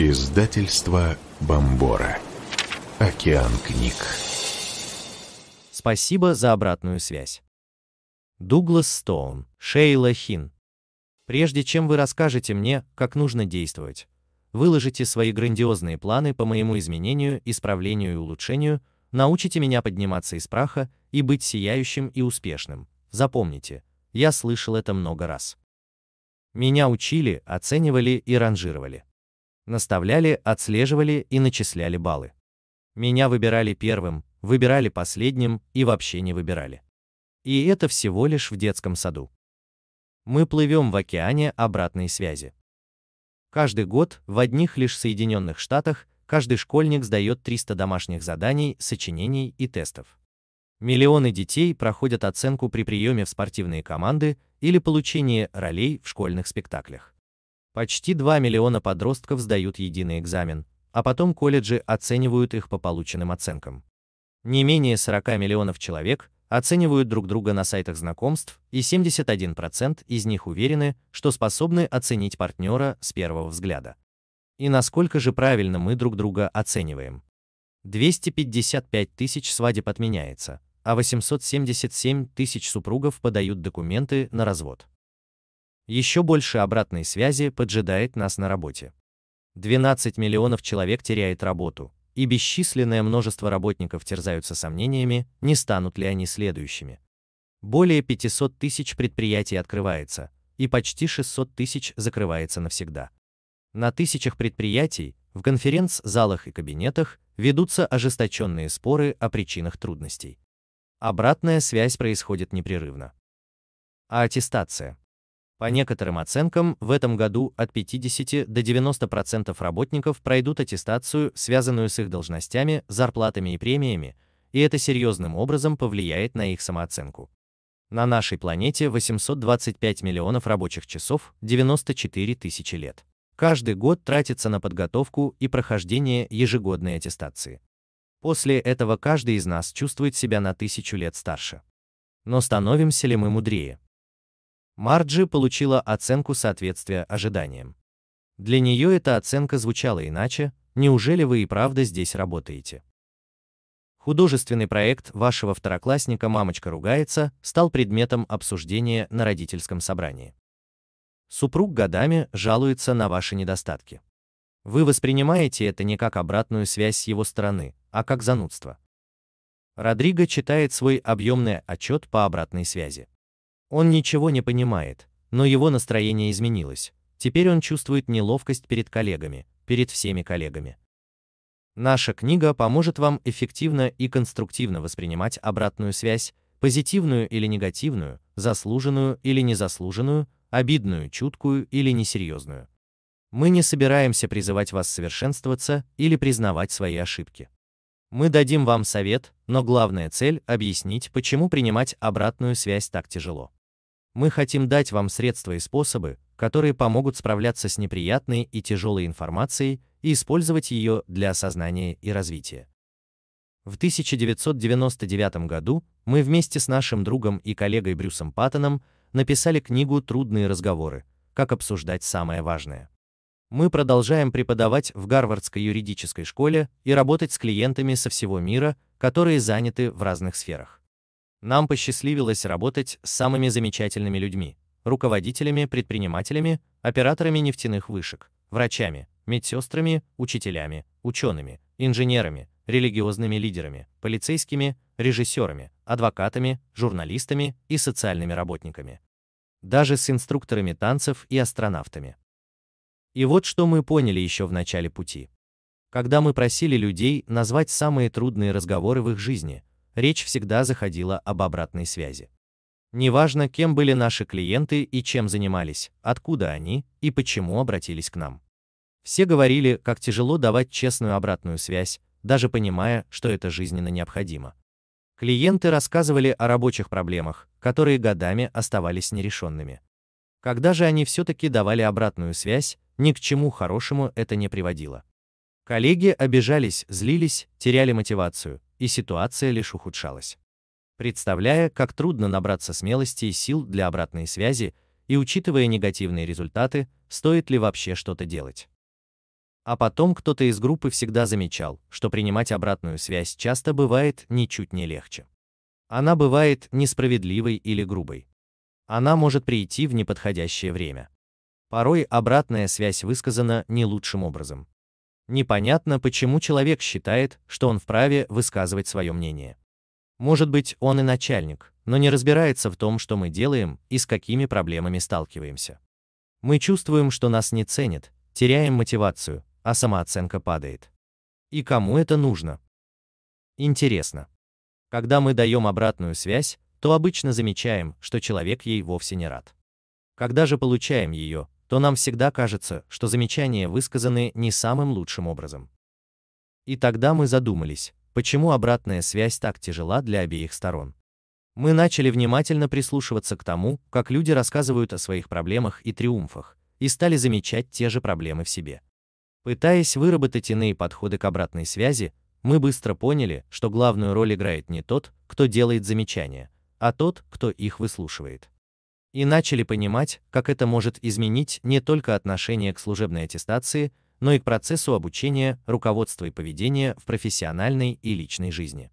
Издательство Бомбора. Океан книг. Спасибо за обратную связь. Дуглас Стоун, Шейла Хин. Прежде чем вы расскажете мне, как нужно действовать, выложите свои грандиозные планы по моему изменению, исправлению и улучшению, научите меня подниматься из праха и быть сияющим и успешным. Запомните, я слышал это много раз. Меня учили, оценивали и ранжировали наставляли, отслеживали и начисляли баллы. Меня выбирали первым, выбирали последним и вообще не выбирали. И это всего лишь в детском саду. Мы плывем в океане обратной связи. Каждый год в одних лишь Соединенных Штатах каждый школьник сдает 300 домашних заданий, сочинений и тестов. Миллионы детей проходят оценку при приеме в спортивные команды или получении ролей в школьных спектаклях. Почти 2 миллиона подростков сдают единый экзамен, а потом колледжи оценивают их по полученным оценкам. Не менее 40 миллионов человек оценивают друг друга на сайтах знакомств, и 71% из них уверены, что способны оценить партнера с первого взгляда. И насколько же правильно мы друг друга оцениваем? 255 тысяч свадеб отменяется, а 877 тысяч супругов подают документы на развод. Еще больше обратной связи поджидает нас на работе. 12 миллионов человек теряет работу, и бесчисленное множество работников терзаются сомнениями, не станут ли они следующими. Более 500 тысяч предприятий открывается, и почти 600 тысяч закрывается навсегда. На тысячах предприятий, в конференц-залах и кабинетах ведутся ожесточенные споры о причинах трудностей. Обратная связь происходит непрерывно. А аттестация. По некоторым оценкам, в этом году от 50 до 90% работников пройдут аттестацию, связанную с их должностями, зарплатами и премиями, и это серьезным образом повлияет на их самооценку. На нашей планете 825 миллионов рабочих часов, 94 тысячи лет. Каждый год тратится на подготовку и прохождение ежегодной аттестации. После этого каждый из нас чувствует себя на тысячу лет старше. Но становимся ли мы мудрее? Марджи получила оценку соответствия ожиданиям. Для нее эта оценка звучала иначе, неужели вы и правда здесь работаете? Художественный проект вашего второклассника «Мамочка ругается» стал предметом обсуждения на родительском собрании. Супруг годами жалуется на ваши недостатки. Вы воспринимаете это не как обратную связь с его стороны, а как занудство. Родриго читает свой объемный отчет по обратной связи. Он ничего не понимает, но его настроение изменилось. Теперь он чувствует неловкость перед коллегами, перед всеми коллегами. Наша книга поможет вам эффективно и конструктивно воспринимать обратную связь, позитивную или негативную, заслуженную или незаслуженную, обидную, чуткую или несерьезную. Мы не собираемся призывать вас совершенствоваться или признавать свои ошибки. Мы дадим вам совет, но главная цель – объяснить, почему принимать обратную связь так тяжело. Мы хотим дать вам средства и способы, которые помогут справляться с неприятной и тяжелой информацией и использовать ее для осознания и развития. В 1999 году мы вместе с нашим другом и коллегой Брюсом Паттоном написали книгу «Трудные разговоры. Как обсуждать самое важное». Мы продолжаем преподавать в Гарвардской юридической школе и работать с клиентами со всего мира, которые заняты в разных сферах. Нам посчастливилось работать с самыми замечательными людьми, руководителями, предпринимателями, операторами нефтяных вышек, врачами, медсестрами, учителями, учеными, инженерами, религиозными лидерами, полицейскими, режиссерами, адвокатами, журналистами и социальными работниками. Даже с инструкторами танцев и астронавтами. И вот что мы поняли еще в начале пути. Когда мы просили людей назвать самые трудные разговоры в их жизни, речь всегда заходила об обратной связи. Неважно, кем были наши клиенты и чем занимались, откуда они и почему обратились к нам. Все говорили, как тяжело давать честную обратную связь, даже понимая, что это жизненно необходимо. Клиенты рассказывали о рабочих проблемах, которые годами оставались нерешенными. Когда же они все-таки давали обратную связь, ни к чему хорошему это не приводило. Коллеги обижались, злились, теряли мотивацию, и ситуация лишь ухудшалась. Представляя, как трудно набраться смелости и сил для обратной связи, и учитывая негативные результаты, стоит ли вообще что-то делать. А потом кто-то из группы всегда замечал, что принимать обратную связь часто бывает ничуть не легче. Она бывает несправедливой или грубой. Она может прийти в неподходящее время. Порой обратная связь высказана не лучшим образом. Непонятно, почему человек считает, что он вправе высказывать свое мнение. Может быть, он и начальник, но не разбирается в том, что мы делаем и с какими проблемами сталкиваемся. Мы чувствуем, что нас не ценят, теряем мотивацию, а самооценка падает. И кому это нужно? Интересно. Когда мы даем обратную связь, то обычно замечаем, что человек ей вовсе не рад. Когда же получаем ее, то нам всегда кажется, что замечания высказаны не самым лучшим образом. И тогда мы задумались, почему обратная связь так тяжела для обеих сторон. Мы начали внимательно прислушиваться к тому, как люди рассказывают о своих проблемах и триумфах, и стали замечать те же проблемы в себе. Пытаясь выработать иные подходы к обратной связи, мы быстро поняли, что главную роль играет не тот, кто делает замечания, а тот, кто их выслушивает и начали понимать, как это может изменить не только отношение к служебной аттестации, но и к процессу обучения, руководства и поведения в профессиональной и личной жизни.